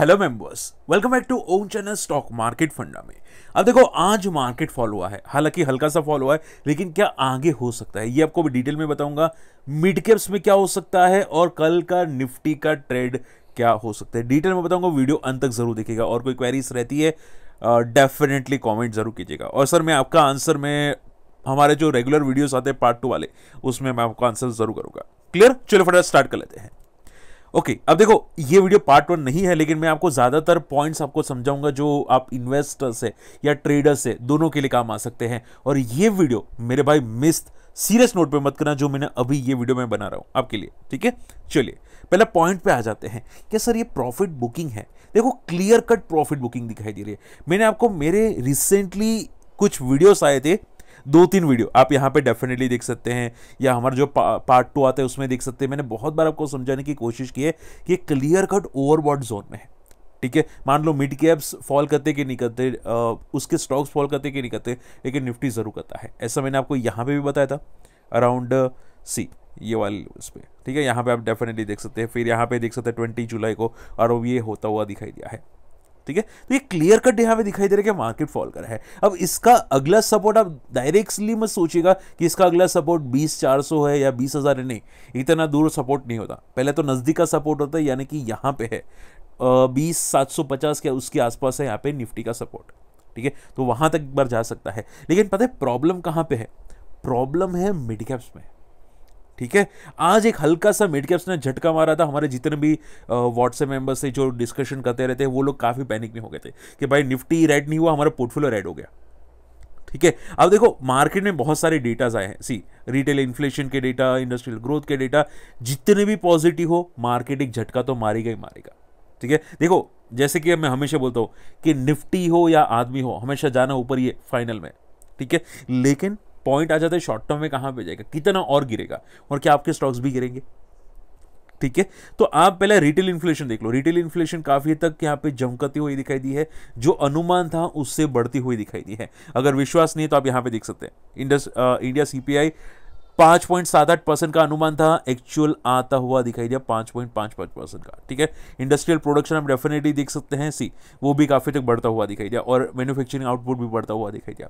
hello members welcome back to own channel stock market funda में अब देखो आज मार्केट फॉल हुआ है हालांकि हल्का सा फॉल हुआ है लेकिन क्या आगे हो सकता है ये आपको डिटेल में बताऊंगा मिड कैप्स में क्या हो सकता है और कल का निफ्टी का ट्रेड क्या हो सकता है डिटेल में बताऊंगा वीडियो अंत तक जरूर देखिएगा और कोई क्वेरीज रहती है डेफिनेटली कॉमेंट जरूर कीजिएगा और सर मैं आपका आंसर में हमारे जो रेगुलर वीडियोज आते हैं पार्ट टू वाले उसमें मैं आपको आंसर जरूर करूंगा क्लियर चलो फटाफट स्टार्ट कर लेते हैं ओके okay, अब देखो ये वीडियो पार्ट वन नहीं है लेकिन मैं आपको ज़्यादातर पॉइंट्स आपको समझाऊंगा जो आप इन्वेस्टर्स है या ट्रेडर्स है दोनों के लिए काम आ सकते हैं और ये वीडियो मेरे भाई मिस सीरियस नोट पे मत करना जो मैंने अभी ये वीडियो में बना रहा हूं आपके लिए ठीक है चलिए पहले पॉइंट पे आ जाते हैं क्या सर ये प्रॉफिट बुकिंग है देखो क्लियर कट प्रॉफिट बुकिंग दिखाई दे रही है मैंने आपको मेरे रिसेंटली कुछ वीडियोस आए थे दो तीन वीडियो आप यहाँ पे डेफिनेटली देख सकते हैं या हमारा जो पा, पार्ट टू आता है उसमें देख सकते हैं मैंने बहुत बार आपको समझाने की कोशिश की है कि क्लियर कट ओवरबॉड जोन में है ठीक है मान लो मिड कैप्स फॉल करते कि नहीं करते आ, उसके स्टॉक्स फॉल करते कि नहीं करते लेकिन निफ्टी ज़रूर करता है ऐसा मैंने आपको यहाँ पे भी बताया था अराउंड सी ये वाले उस पर ठीक है यहाँ पे आप डेफिनेटली देख सकते हैं फिर यहाँ पे देख सकते हैं ट्वेंटी जुलाई को और ये होता हुआ दिखाई दिया है ठीक है तो ये क्लियर कट यहाँ पे दिखाई दे रहा है कि मार्केट फॉल कर रहा है अब इसका अगला सपोर्ट आप डायरेक्टली मत सोचिएगा कि इसका अगला सपोर्ट बीस चार सौ है या बीस हज़ार है नहीं इतना दूर सपोर्ट नहीं होता पहले तो नज़दीक का सपोर्ट होता है यानी कि यहाँ पे है बीस सात सौ पचास के उसके आसपास है यहाँ पे निफ्टी का सपोर्ट ठीक है तो वहाँ तक एक बार जा सकता है लेकिन पता है प्रॉब्लम कहाँ पर है प्रॉब्लम है मिड कैप्स में ठीक है आज एक हल्का सा मिड कैप्स ने झटका मारा था हमारे जितने भी व्हाट्सएप मेंबर्स थे जो डिस्कशन करते रहते हैं वो लोग काफ़ी पैनिक में हो गए थे कि भाई निफ्टी रेड नहीं हुआ हमारा पोर्टफोलियो रेड हो गया ठीक है अब देखो मार्केट में बहुत सारे डेटाज आए हैं सी रिटेल इन्फ्लेशन के डेटा इंडस्ट्रियल ग्रोथ के डेटा जितने भी पॉजिटिव हो मार्केट एक झटका तो मारेगा ही मारेगा ठीक है देखो जैसे कि मैं हमेशा बोलता हूँ कि निफ्टी हो या आदमी हो हमेशा जाना ऊपर ये फाइनल में ठीक है लेकिन पॉइंट आ जाता है शॉर्ट टर्म में कहाँ पे जाएगा कितना और गिरेगा और क्या आपके स्टॉक्स भी गिरेंगे ठीक है तो आप पहले रिटेल इन्फ्लेशन देख लो रिटेल इन्फ्लेशन काफी तक यहाँ पे जमकती हुई दिखाई दी है जो अनुमान था उससे बढ़ती हुई दिखाई दी है अगर विश्वास नहीं है तो आप यहाँ पे देख सकते हैं इंडस इंडिया सीपीआई पांच पॉइंट सात आठ परसेंट का अनुमान था एक्चुअल आता हुआ दिखाई दिया पांच पॉइंट पांच पांच परसेंट का ठीक है इंडस्ट्रियल प्रोडक्शन हम डेफिनेटली देख सकते हैं सी वो भी काफ़ी तक बढ़ता हुआ दिखाई दिया और मैन्युफैक्चरिंग आउटपुट भी बढ़ता हुआ दिखाई दिया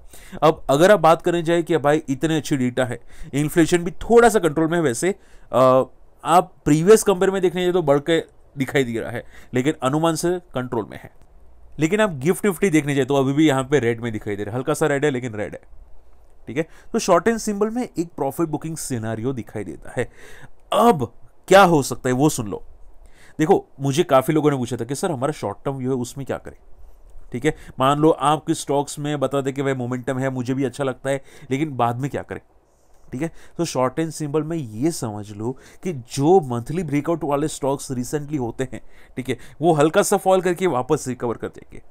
अब अगर आप बात करें जाए कि भाई इतने अच्छी डेटा है इन्फ्लेशन भी थोड़ा सा कंट्रोल में है वैसे आप प्रीवियस कंपेयर में देखने जाए तो बढ़ के दिखाई दे रहा है लेकिन अनुमान से कंट्रोल में है लेकिन आप गिफ्ट विफ्टी देखने जाए तो अभी भी यहाँ पे रेड में दिखाई दे रहा है हल्का सा रेड है लेकिन रेड है ठीक है तो शॉर्ट एंड सिंबल में एक प्रॉफिट बुकिंग सिनारियो दिखाई देता है अब क्या हो सकता है वो सुन लो देखो मुझे काफ़ी लोगों ने पूछा था कि सर हमारा शॉर्ट टर्म व्यू है उसमें क्या करें ठीक है मान लो आपके स्टॉक्स में बता दे कि भाई मोमेंटम है मुझे भी अच्छा लगता है लेकिन बाद में क्या करें ठीक है तो शॉर्ट एंड सिंबल में ये समझ लो कि जो मंथली ब्रेकआउट वाले स्टॉक्स रिसेंटली होते हैं ठीक है वो हल्का सा फॉल करके वापस रिकवर कर देंगे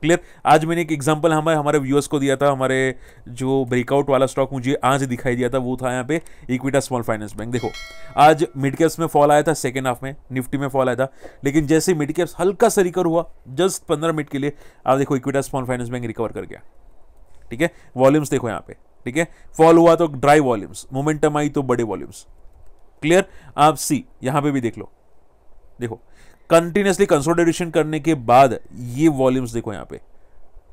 क्लियर आज मैंने एक एग्जांपल हमारे हमारे व्यूअर्स को दिया था हमारे जो ब्रेकआउट वाला स्टॉक मुझे आज दिखाई दिया था वो था यहाँ पे इक्विटा स्मॉल फाइनेंस बैंक देखो आज मिड कैप्स में फॉल आया था सेकेंड हाफ में निफ्टी में फॉल आया था लेकिन जैसे मिड कैप्स हल्का सा रिकवर हुआ जस्ट पंद्रह मिनट के लिए आप देखो Equitas small finance bank recover कर गया ठीक है वॉल्यूम्स देखो यहाँ पे ठीक है फॉल हुआ तो ड्राई वॉल्यूम्स मोमेंटम आई तो बड़े वॉल्यूम्स क्लियर आप सी यहाँ पे भी देख लो देखो कंटिन्यूसली कंसोलिडेशन करने के बाद ये वॉल्यूम्स देखो यहाँ पे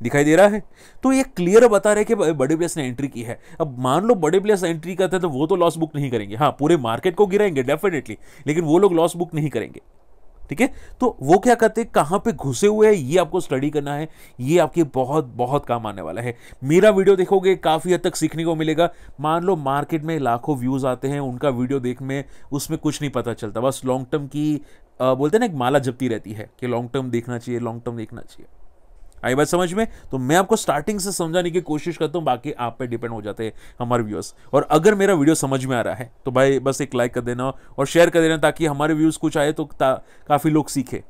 दिखाई दे रहा है तो ये क्लियर बता रहे कि बड़े प्लेस ने एंट्री की है अब मान लो बड़े प्लेस एंट्री करते हैं तो वो तो लॉस बुक नहीं करेंगे हाँ पूरे मार्केट को गिराएंगे डेफिनेटली लेकिन वो लोग लॉस बुक नहीं करेंगे ठीक है तो वो क्या करते हैं कहाँ पे घुसे हुए हैं ये आपको स्टडी करना है ये आपके बहुत बहुत काम आने वाला है मेरा वीडियो देखोगे काफ़ी हद तक सीखने को मिलेगा मान लो मार्केट में लाखों व्यूज़ आते हैं उनका वीडियो देख में उसमें कुछ नहीं पता चलता बस लॉन्ग टर्म की आ, बोलते हैं ना एक माला जपती रहती है कि लॉन्ग टर्म देखना चाहिए लॉन्ग टर्म देखना चाहिए आई बात समझ में तो मैं आपको स्टार्टिंग से समझाने की कोशिश करता हूँ बाकी आप पे डिपेंड हो जाते हैं हमारे व्यूअर्स और अगर मेरा वीडियो समझ में आ रहा है तो भाई बस एक लाइक कर देना और शेयर कर देना ताकि हमारे व्यूज़ कुछ आए तो काफ़ी लोग सीखे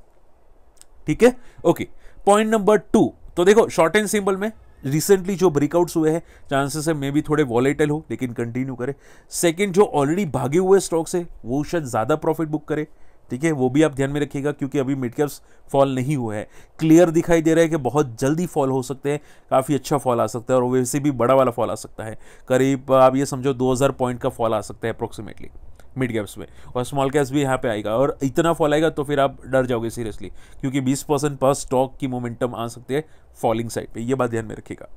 ठीक है ओके पॉइंट नंबर टू तो देखो शॉर्ट एंड सिंपल में रिसेंटली जो ब्रेकआउट्स हुए हैं चांसेस है मे भी थोड़े वॉलेटल हो लेकिन कंटिन्यू करे सेकेंड जो ऑलरेडी भागे हुए स्टॉक्स है वो शायद ज़्यादा प्रॉफिट बुक करे ठीक है वो भी आप ध्यान में रखिएगा क्योंकि अभी मिड कैप्स फॉल नहीं हुए हैं क्लियर दिखाई दे रहा है कि बहुत जल्दी फॉल हो सकते हैं काफ़ी अच्छा फॉल आ सकता है और वैसे भी बड़ा वाला फॉल आ सकता है करीब आप ये समझो 2000 पॉइंट का फॉल आ सकता है अप्रोक्सीमेटली मिड कैप्स में और स्मॉल कैप्स भी यहाँ पे आएगा और इतना फॉल आएगा तो फिर आप डर जाओगे सीरियसली क्योंकि 20 परसेंट पर स्टॉक की मोमेंटम आ सकती है फॉलिंग साइड पे ये बात ध्यान में रखिएगा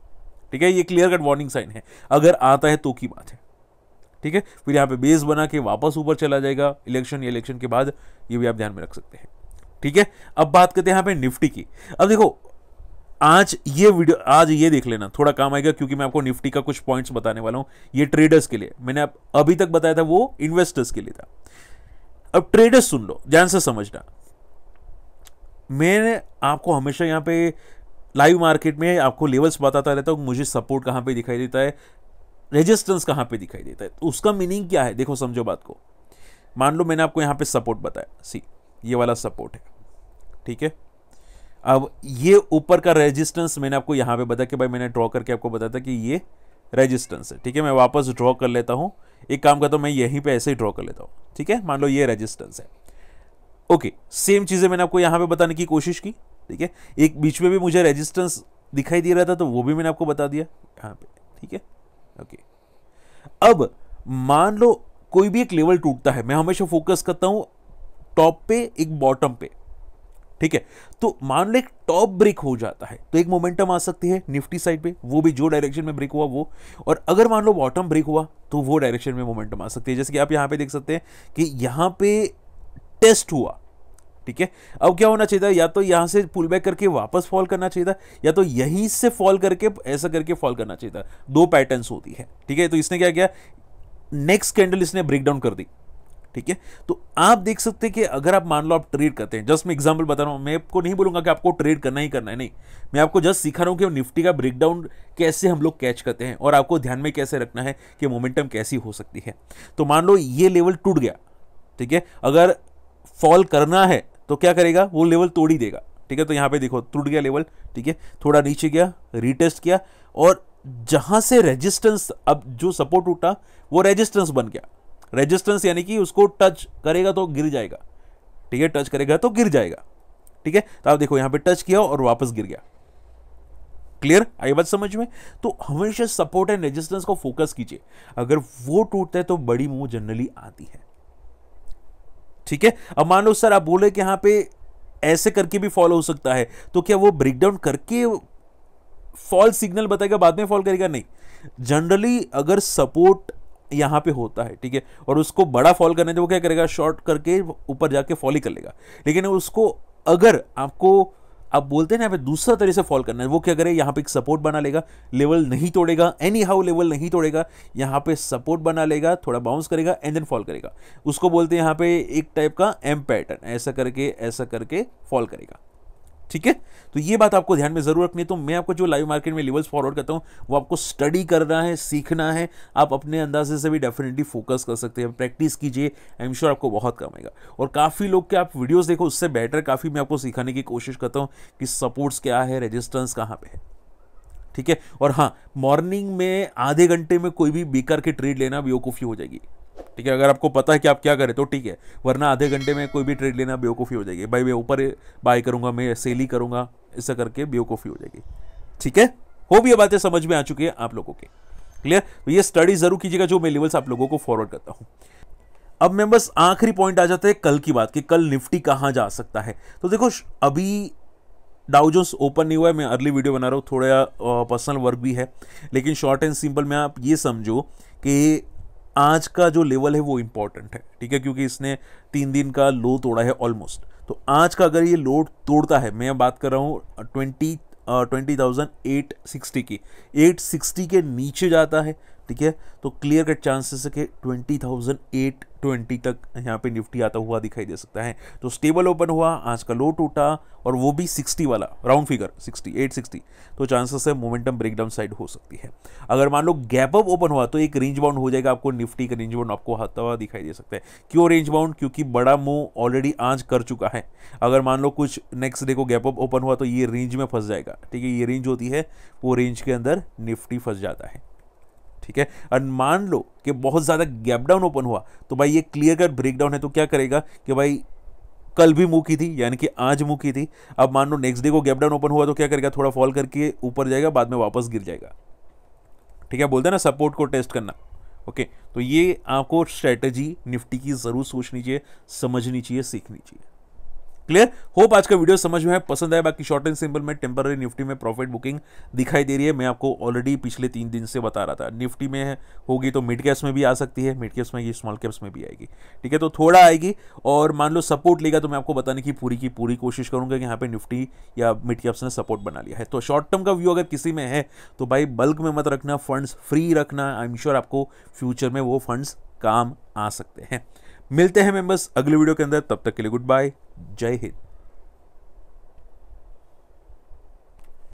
ठीक है ये क्लियर कट वार्निंग साइन है अगर आता है तो की बात है ठीक है फिर यहाँ पे बेस बना के वापस ऊपर चला जाएगा इलेक्शन या इलेक्शन के बाद ये भी आप ध्यान में रख सकते हैं ठीक है अब बात करते हैं यहाँ पे निफ्टी की अब देखो आज ये वीडियो आज ये देख लेना थोड़ा काम आएगा क्योंकि मैं आपको निफ्टी का कुछ पॉइंट्स बताने वाला हूँ ये ट्रेडर्स के लिए मैंने आप अभी तक बताया था वो इन्वेस्टर्स के लिए था अब ट्रेडर्स सुन लो ध्यान से समझना मैंने आपको हमेशा यहाँ पे लाइव मार्केट में आपको लेवल्स बताता रहता हूँ मुझे सपोर्ट कहाँ पे दिखाई देता है रेजिस्टेंस कहाँ पे दिखाई देता है तो उसका मीनिंग क्या है देखो समझो बात को मान लो मैंने आपको यहाँ पे सपोर्ट बताया सी ये वाला सपोर्ट है ठीक है अब ये ऊपर का रेजिस्टेंस मैंने आपको यहाँ पे बताया कि भाई मैंने ड्रॉ करके आपको बताया था कि ये रेजिस्टेंस है ठीक है मैं वापस ड्रॉ कर लेता हूँ एक काम करता हूँ मैं यहीं पर ऐसे ही ड्रॉ कर लेता हूँ ठीक है मान लो ये रजिस्टेंस है ओके सेम चीज़ें मैंने आपको यहाँ पे बताने की कोशिश की ठीक है एक बीच में भी मुझे रजिस्टेंस दिखाई दे रहा था तो वो भी मैंने आपको बता दिया यहाँ पे ठीक है ओके अब मान लो कोई भी एक लेवल टूटता है मैं हमेशा फोकस करता हूं टॉप पे एक बॉटम पे ठीक है तो मान लो एक टॉप ब्रेक हो जाता है तो एक मोमेंटम आ सकती है निफ्टी साइड पे वो भी जो डायरेक्शन में ब्रेक हुआ वो और अगर मान लो बॉटम ब्रेक हुआ तो वो डायरेक्शन में मोमेंटम आ सकती है जैसे कि आप यहां पे देख सकते हैं कि यहां पे टेस्ट हुआ ठीक है अब क्या होना चाहिए था या तो यहाँ से पुल बैक करके वापस फॉल करना चाहिए था या तो यहीं से फॉल करके ऐसा करके फॉल करना चाहिए था दो पैटर्न होती है ठीक है तो इसने क्या किया नेक्स्ट कैंडल इसने ब्रेक डाउन कर दी ठीक है तो आप देख सकते हैं कि अगर आप मान लो आप ट्रेड करते हैं जस्ट मैं एग्जांपल बता रहा हूं मैं आपको नहीं बोलूंगा कि आपको ट्रेड करना ही करना है नहीं मैं आपको जस्ट सिखा रहा हूं कि निफ्टी का ब्रेकडाउन कैसे हम लोग कैच करते हैं और आपको ध्यान में कैसे रखना है कि मोमेंटम कैसी हो सकती है तो मान लो ये लेवल टूट गया ठीक है अगर फॉल करना है तो क्या करेगा वो लेवल तोड़ ही देगा ठीक है तो यहाँ पे देखो टूट गया लेवल ठीक है थोड़ा नीचे गया रीटेस्ट किया और जहाँ से रेजिस्टेंस अब जो सपोर्ट टूटा वो रेजिस्टेंस बन गया रेजिस्टेंस यानी कि उसको टच करेगा तो गिर जाएगा ठीक है टच करेगा तो गिर जाएगा ठीक है तो आप देखो यहाँ पे टच किया और वापस गिर गया क्लियर आई बात समझ में तो हमेशा सपोर्ट एंड रेजिस्टेंस को फोकस कीजिए अगर वो टूटता है तो बड़ी मूव जनरली आती है ठीक है अब मान लो सर आप बोले कि यहाँ पे ऐसे करके भी फॉलो हो सकता है तो क्या वो डाउन करके फॉल सिग्नल बताएगा बाद में फॉल करेगा नहीं जनरली अगर सपोर्ट यहां पे होता है ठीक है और उसको बड़ा फॉल करने तो वो क्या करेगा शॉर्ट करके ऊपर जाके फॉल ही कर लेगा लेकिन उसको अगर आपको अब बोलते हैं ना पे दूसरा तरह से फॉल करना है वो क्या करे यहाँ पे एक सपोर्ट बना लेगा लेवल नहीं तोड़ेगा एनी हाउ लेवल नहीं तोड़ेगा यहाँ पे सपोर्ट बना लेगा थोड़ा बाउंस करेगा एंड देन फॉल करेगा उसको बोलते हैं यहाँ पे एक टाइप का एम पैटर्न ऐसा करके ऐसा करके फॉल करेगा ठीक है तो ये बात आपको ध्यान में जरूर रखनी है तो मैं आपको जो लाइव मार्केट में लेवल्स फॉरवर्ड करता हूँ वो आपको स्टडी करना है सीखना है आप अपने अंदाजे से भी डेफिनेटली फोकस कर सकते हैं प्रैक्टिस कीजिए आई एम श्योर आपको बहुत कम आएगा और काफ़ी लोग के आप वीडियोस देखो उससे बेटर काफ़ी मैं आपको सिखाने की कोशिश करता हूँ कि सपोर्ट्स क्या है रजिस्टेंस कहाँ पर है ठीक है और हाँ मॉर्निंग में आधे घंटे में कोई भी बेकार के ट्रेड लेना बेवकूफ़ी हो जाएगी ठीक है अगर आपको पता है कि आप क्या करें तो ठीक है वरना आधे घंटे में कोई भी ट्रेड लेना बेवकूफ़ी हो जाएगी भाई मैं ऊपर बाय करूँगा मैं सेल ही करूँगा ऐसा करके बेवकूफ़ी हो जाएगी ठीक है हो भी ये बातें समझ में आ चुकी है आप लोगों के क्लियर तो ये स्टडी जरूर कीजिएगा जो मैं लेवल्स आप लोगों को फॉरवर्ड करता हूँ अब मैं बस आखिरी पॉइंट आ जाता है कल की बात कि कल निफ्टी कहाँ जा सकता है तो देखो अभी डाउजोस ओपन नहीं हुआ है मैं अर्ली वीडियो बना रहा हूँ थोड़ा पर्सनल वर्क भी है लेकिन शॉर्ट एंड सिंपल में आप ये समझो कि आज का जो लेवल है वो इम्पॉर्टेंट है ठीक है क्योंकि इसने तीन दिन का लो तोड़ा है ऑलमोस्ट तो आज का अगर ये लोड तोड़ता है मैं बात कर रहा हूँ twenty twenty thousand eight sixty की एट सिक्सटी के नीचे जाता है ठीक है तो क्लियर कट चांसेस है कि ट्वेंटी थाउजेंड एट ट्वेंटी तक यहाँ पे निफ्टी आता हुआ दिखाई दे सकता है तो स्टेबल ओपन हुआ आज का लो टूटा और वो भी सिक्सटी वाला round figure sixty eight sixty तो चांसेस है मोमेंटम ब्रेकडाउन साइड हो सकती है अगर मान लो गैप अप ओपन हुआ तो एक रेंज बाउंड हो जाएगा आपको निफ्टी का रेंज बाउंड आपको आता हुआ दिखाई दे सकता है क्यों रेंज बाउंड क्योंकि बड़ा मूव ऑलरेडी आज कर चुका है अगर मान लो कुछ नेक्स्ट डे को गैप अप ओपन हुआ तो ये रेंज में फंस जाएगा ठीक है ये रेंज होती है वो रेंज के अंदर निफ्टी फंस जाता है ठीक है और मान लो कि बहुत ज़्यादा गैप डाउन ओपन हुआ तो भाई ये क्लियर कट ब्रेकडाउन है तो क्या करेगा कि भाई कल भी मुँह की थी यानी कि आज मुँह की थी अब मान लो नेक्स्ट डे को गैप डाउन ओपन हुआ तो क्या करेगा थोड़ा फॉल करके ऊपर जाएगा बाद में वापस गिर जाएगा ठीक है बोलते हैं ना सपोर्ट को टेस्ट करना ओके तो ये आपको स्ट्रैटेजी निफ्टी की ज़रूर सोचनी चाहिए समझनी चाहिए सीखनी चाहिए क्लियर होप आज का वीडियो समझ में है पसंद आया बाकी शॉर्ट एंड सिंपल में टेम्पररी निफ्टी में प्रॉफिट बुकिंग दिखाई दे रही है मैं आपको ऑलरेडी पिछले तीन दिन से बता रहा था निफ्टी में होगी तो मिड कैप्स में भी आ सकती है मिड कैप्स में ये स्मॉल कैप्स में भी आएगी ठीक है तो थोड़ा आएगी और मान लो सपोर्ट लेगा तो मैं आपको बताने की पूरी की पूरी कोशिश करूंगा कि यहाँ पे निफ्टी या मिड कैप्स ने सपोर्ट बना लिया है तो शॉर्ट टर्म का व्यू अगर किसी में है तो भाई बल्क में मत रखना फंड्स फ्री रखना आई एम श्योर आपको फ्यूचर में वो फंड्स काम आ सकते हैं मिलते हैं मेंबर्स अगले वीडियो के अंदर तब तक के लिए गुड बाय जय हिंद